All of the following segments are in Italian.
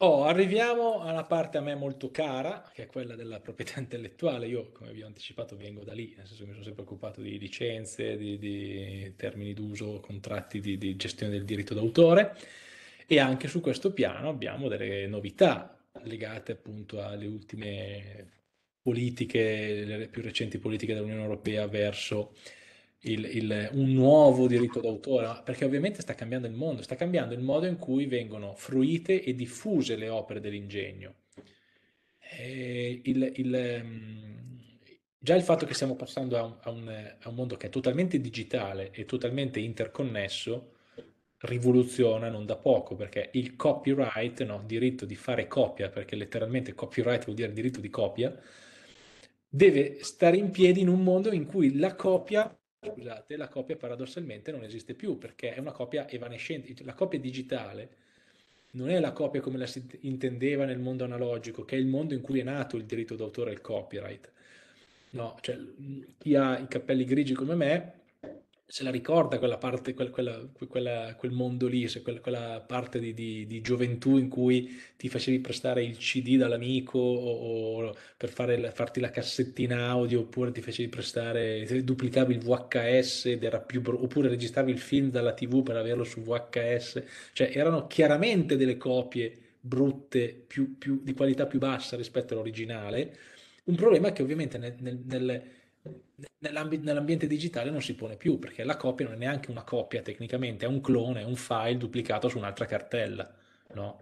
Oh, arriviamo a una parte a me molto cara, che è quella della proprietà intellettuale. Io, come vi ho anticipato, vengo da lì, nel senso che mi sono sempre occupato di licenze, di, di termini d'uso, contratti di, di gestione del diritto d'autore e anche su questo piano abbiamo delle novità legate appunto alle ultime politiche, le più recenti politiche dell'Unione Europea verso il, il, un nuovo diritto d'autore, perché ovviamente sta cambiando il mondo, sta cambiando il modo in cui vengono fruite e diffuse le opere dell'ingegno. Il, ehm, già il fatto che stiamo passando a un, a, un, a un, mondo che è totalmente digitale e totalmente interconnesso rivoluziona non da poco, perché il copyright, no, diritto di fare copia, perché letteralmente copyright vuol dire diritto di copia, deve stare in piedi in un mondo in cui la copia scusate, la copia paradossalmente non esiste più perché è una copia evanescente. La copia digitale non è la copia come la si intendeva nel mondo analogico, che è il mondo in cui è nato il diritto d'autore e il copyright. No, cioè chi ha i capelli grigi come me se la ricorda quella parte, quel, quella, quella, quel mondo lì, quella, quella parte di, di, di, gioventù in cui ti facevi prestare il CD dall'amico o, o per fare, farti la cassettina audio oppure ti facevi prestare, duplicavi il VHS ed era più bro- oppure registravi il film dalla TV per averlo su VHS, cioè erano chiaramente delle copie brutte più, più, di qualità più bassa rispetto all'originale. Un problema che ovviamente nel, nel, nel nell'ambiente digitale non si pone più, perché la copia non è neanche una copia tecnicamente, è un clone, è un file duplicato su un'altra cartella, no?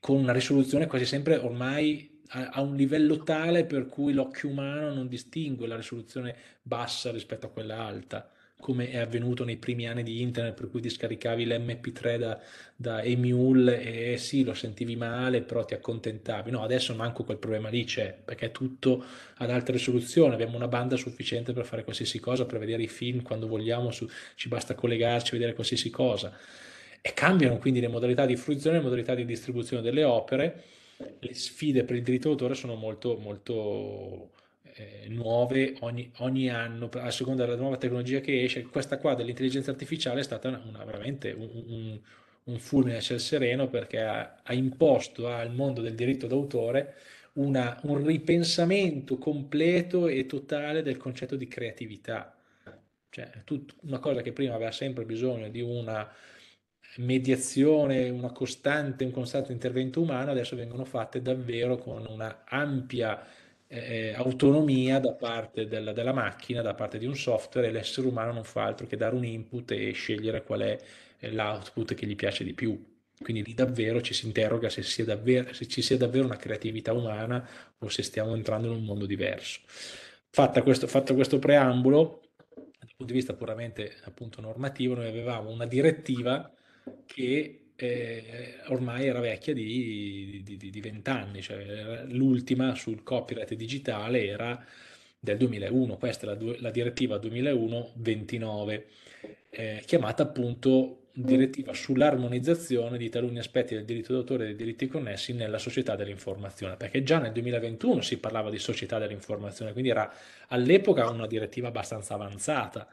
con una risoluzione quasi sempre ormai a, a, un livello tale per cui l'occhio umano non distingue la risoluzione bassa rispetto a quella alta come è avvenuto nei primi anni di internet, per cui ti scaricavi l'MP3 da, da Emule e sì, lo sentivi male, però ti accontentavi. No, adesso manco quel problema lì c'è, perché è tutto ad alta risoluzione, abbiamo una banda sufficiente per fare qualsiasi cosa, per vedere i film quando vogliamo, su, ci basta collegarci, vedere qualsiasi cosa. E cambiano quindi le modalità di fruizione, le modalità di distribuzione delle opere, le sfide per il diritto d'autore sono molto, molto eh, nuove ogni, ogni, anno a seconda della nuova tecnologia che esce. Questa qua dell'intelligenza artificiale è stata una, veramente un, un, un, fulmine a ciel sereno perché ha, ha imposto al mondo del diritto d'autore una, un ripensamento completo e totale del concetto di creatività. Cioè, tut, una cosa che prima aveva sempre bisogno di una mediazione, una costante, un costante intervento umano, adesso vengono fatte davvero con una ampia eh, eh, autonomia da parte della, della, macchina, da parte di un software e l'essere umano non fa altro che dare un input e scegliere qual è eh, l'output che gli piace di più. Quindi lì davvero ci si interroga se, sia davvero, se ci sia davvero una creatività umana o se stiamo entrando in un mondo diverso. Fatto questo, fatto questo preambolo, dal punto di vista puramente appunto, normativo, noi avevamo una direttiva che eh, ormai era vecchia di, vent'anni, cioè l'ultima sul copyright digitale era del 2001, questa è la, la direttiva 2001-29, eh, chiamata appunto direttiva sull'armonizzazione di taluni aspetti del diritto d'autore e dei diritti connessi nella società dell'informazione, perché già nel 2021 si parlava di società dell'informazione, quindi era all'epoca una direttiva abbastanza avanzata.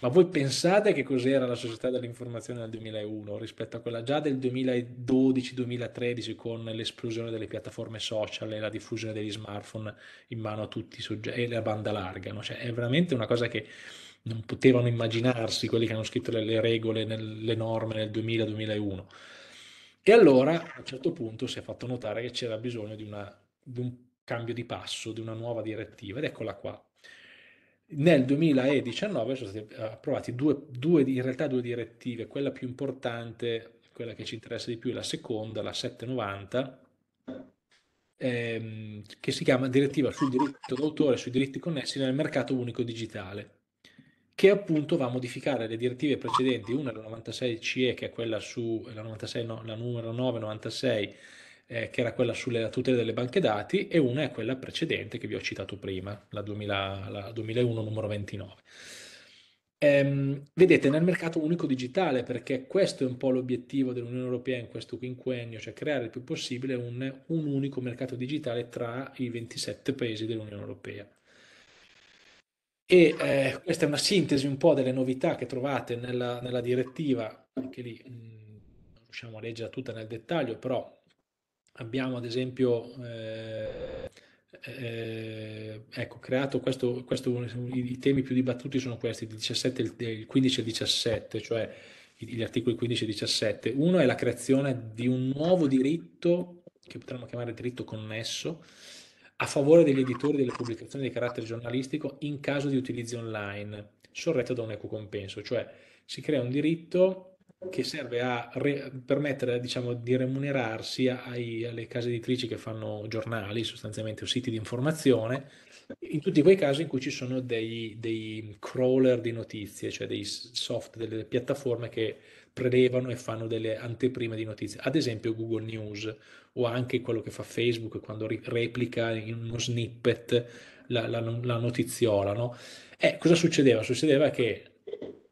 Ma voi pensate che cos'era la società dell'informazione nel 2001 rispetto a quella già del 2012-2013 con l'esplosione delle piattaforme social e la diffusione degli smartphone in mano a tutti i soggetti e la banda larga? No? Cioè, è veramente una cosa che non potevano immaginarsi quelli che hanno scritto le, le regole, nel, le norme nel 2000-2001. E allora a un certo punto si è fatto notare che c'era bisogno di, una, di un cambio di passo, di una nuova direttiva ed eccola qua, nel 2019 sono state eh, approvate due, due, in realtà due direttive, quella più importante, quella che ci interessa di più è la seconda, la 790, ehm, che si chiama Direttiva sul diritto d'autore e sui diritti connessi nel mercato unico digitale, che appunto va a modificare le direttive precedenti, una è la 96 CE, che è quella sulla no, numero 996 eh, che era quella sulla tutela delle banche dati, e una è quella precedente che vi ho citato prima, la, 2000, la 2001 numero 29. Ehm, vedete, nel mercato unico digitale, perché questo è un po' l'obiettivo dell'Unione Europea in questo quinquennio, cioè creare il più possibile un, un unico mercato digitale tra i 27 paesi dell'Unione Europea. E eh, questa è una sintesi un po' delle novità che trovate nella, nella direttiva, anche lì mh, mm, non riusciamo a leggere tutta nel dettaglio, però abbiamo ad esempio eh, eh, ecco, creato questo, questo, i, temi più dibattuti sono questi, il, 17, il 15 e il 17, cioè gli articoli 15 e 17. Uno è la creazione di un nuovo diritto, che potremmo chiamare diritto connesso, a favore degli editori delle pubblicazioni di carattere giornalistico in caso di utilizzo online, sorretto da un equo compenso, cioè si crea un diritto che serve a re- permettere diciamo, di remunerarsi ai, alle case editrici che fanno giornali sostanzialmente o siti di informazione in tutti quei casi in cui ci sono dei, dei crawler di notizie, cioè dei soft, delle piattaforme che prelevano e fanno delle anteprime di notizie, ad esempio Google News o anche quello che fa Facebook quando ri- replica in uno snippet la, la, la notiziola. No? Eh, cosa succedeva? Succedeva che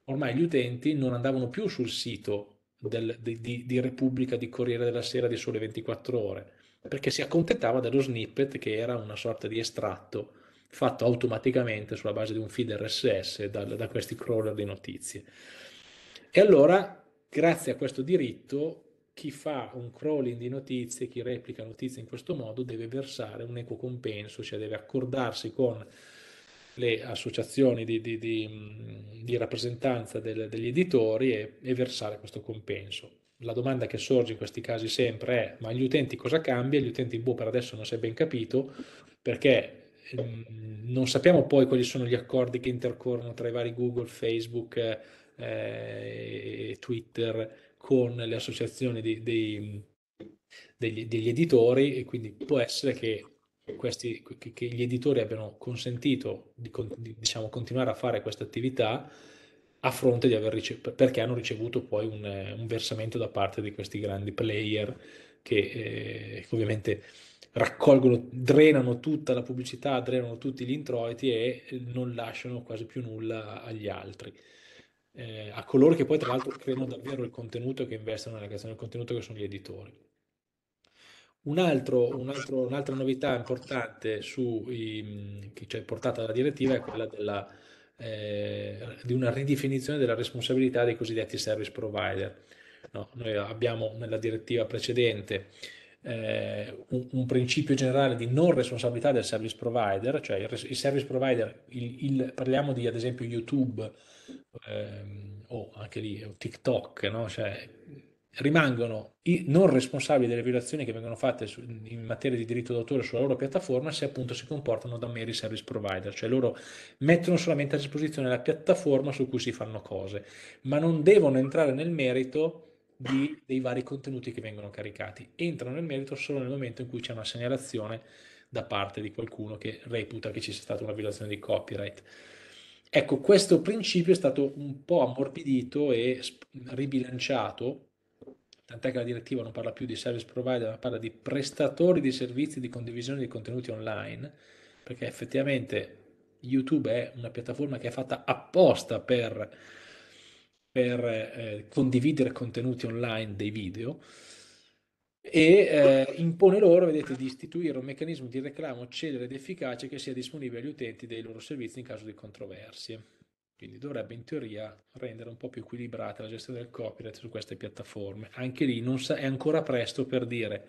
ormai gli utenti non andavano più sul sito del, di, di, di, Repubblica, di Corriere della Sera, di Sole 24 Ore, perché si accontentava dello snippet che era una sorta di estratto fatto automaticamente sulla base di un feed RSS da, da questi crawler di notizie. E allora, grazie a questo diritto, chi fa un crawling di notizie, chi replica notizie in questo modo, deve versare un equo compenso, cioè deve accordarsi con le associazioni di, di, di, di rappresentanza del, degli editori e, e, versare questo compenso. La domanda che sorge in questi casi sempre è ma gli utenti cosa cambia? Gli utenti boh, per adesso non si è ben capito perché non sappiamo poi quali sono gli accordi che intercorrono tra i vari Google, Facebook eh, e Twitter con le associazioni dei, degli, degli editori e quindi può essere che questi, che gli editori abbiano consentito di, di diciamo, continuare a fare questa attività a fronte di aver ricevuto, perché hanno ricevuto poi un, eh, un, versamento da parte di questi grandi player che, eh, che ovviamente raccolgono, drenano tutta la pubblicità, drenano tutti gli introiti e eh, non lasciano quasi più nulla agli altri. Eh, a coloro che poi tra l'altro creano davvero il contenuto e che investono nella creazione del contenuto che sono gli editori. Un altro, un altro, un'altra novità importante su, i, che c'è portata alla direttiva è quella della, eh, di una ridefinizione della responsabilità dei cosiddetti service provider. No, noi abbiamo nella direttiva precedente eh, un, un, principio generale di non responsabilità del service provider, cioè il, il service provider, il, il, parliamo di ad esempio YouTube eh, o anche lì o TikTok, no? cioè, rimangono non responsabili delle violazioni che vengono fatte in materia di diritto d'autore sulla loro piattaforma se appunto si comportano da meri service provider, cioè loro mettono solamente a disposizione la piattaforma su cui si fanno cose, ma non devono entrare nel merito di, dei vari contenuti che vengono caricati, entrano nel merito solo nel momento in cui c'è una segnalazione da parte di qualcuno che reputa che ci sia stata una violazione di copyright. Ecco, questo principio è stato un po' ammorbidito e ribilanciato tant'è che la direttiva non parla più di service provider, ma parla di prestatori di servizi di condivisione di contenuti online, perché effettivamente YouTube è una piattaforma che è fatta apposta per, per eh, condividere contenuti online dei video e eh, impone loro, vedete, di istituire un meccanismo di reclamo celere ed efficace che sia disponibile agli utenti dei loro servizi in caso di controversie. Quindi dovrebbe in teoria rendere un po' più equilibrata la gestione del copyright su queste piattaforme. Anche lì sa- è ancora presto per dire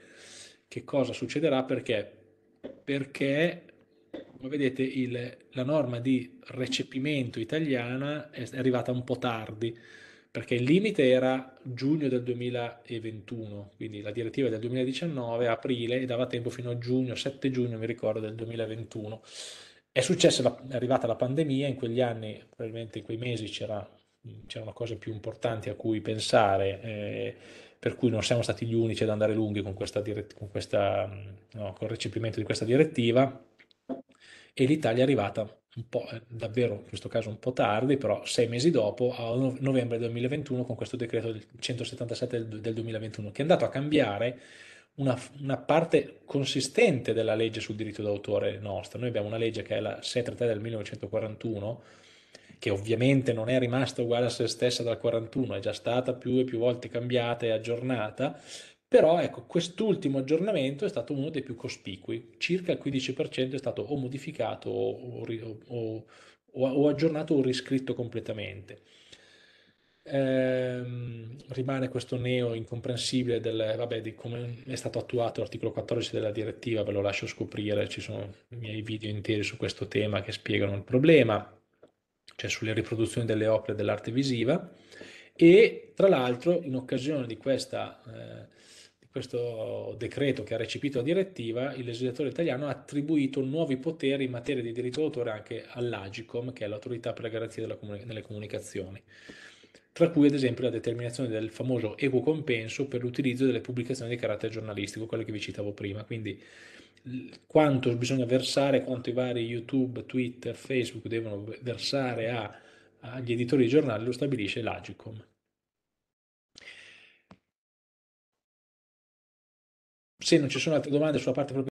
che cosa succederà perché, perché come vedete il, la norma di recepimento italiana è arrivata un po' tardi perché il limite era giugno del 2021, quindi la direttiva del 2019, aprile, e dava tempo fino a giugno, 7 giugno mi ricordo del 2021. È successa, la, è arrivata la pandemia, in quegli anni, probabilmente in quei mesi c'era, c'erano cose più importanti a cui pensare, eh, per cui non siamo stati gli unici ad andare lunghi con, questa dirett- con, questa, no, con il recepimento di questa direttiva e l'Italia è arrivata un po', eh, davvero in questo caso un po' tardi, però sei mesi dopo, a novembre 2021, con questo decreto 177 del 2021, che è andato a cambiare una, una, parte consistente della legge sul diritto d'autore nostra. Noi abbiamo una legge che è la 633 del 1941, che ovviamente non è rimasta uguale a se stessa dal 41, è già stata più e più volte cambiata e aggiornata, però ecco, quest'ultimo aggiornamento è stato uno dei più cospicui, circa il 15% è stato o modificato o, o, o, o aggiornato o riscritto completamente ehm, rimane questo neo incomprensibile del, vabbè, di come è stato attuato l'articolo 14 della direttiva, ve lo lascio scoprire, ci sono i miei video interi su questo tema che spiegano il problema, cioè sulle riproduzioni delle opere dell'arte visiva e tra l'altro in occasione di, questa, eh, questo decreto che ha recepito la direttiva, il legislatore italiano ha attribuito nuovi poteri in materia di diritto d'autore anche all'Agicom, che è l'autorità per la garanzia comuni- delle comunicazioni tra cui ad esempio la determinazione del famoso equo compenso per l'utilizzo delle pubblicazioni di carattere giornalistico, quelle che vi citavo prima. Quindi quanto bisogna versare, quanto i vari YouTube, Twitter, Facebook devono versare a, agli editori di giornali lo stabilisce l'Agicom. Se non ci sono altre domande sulla parte proprio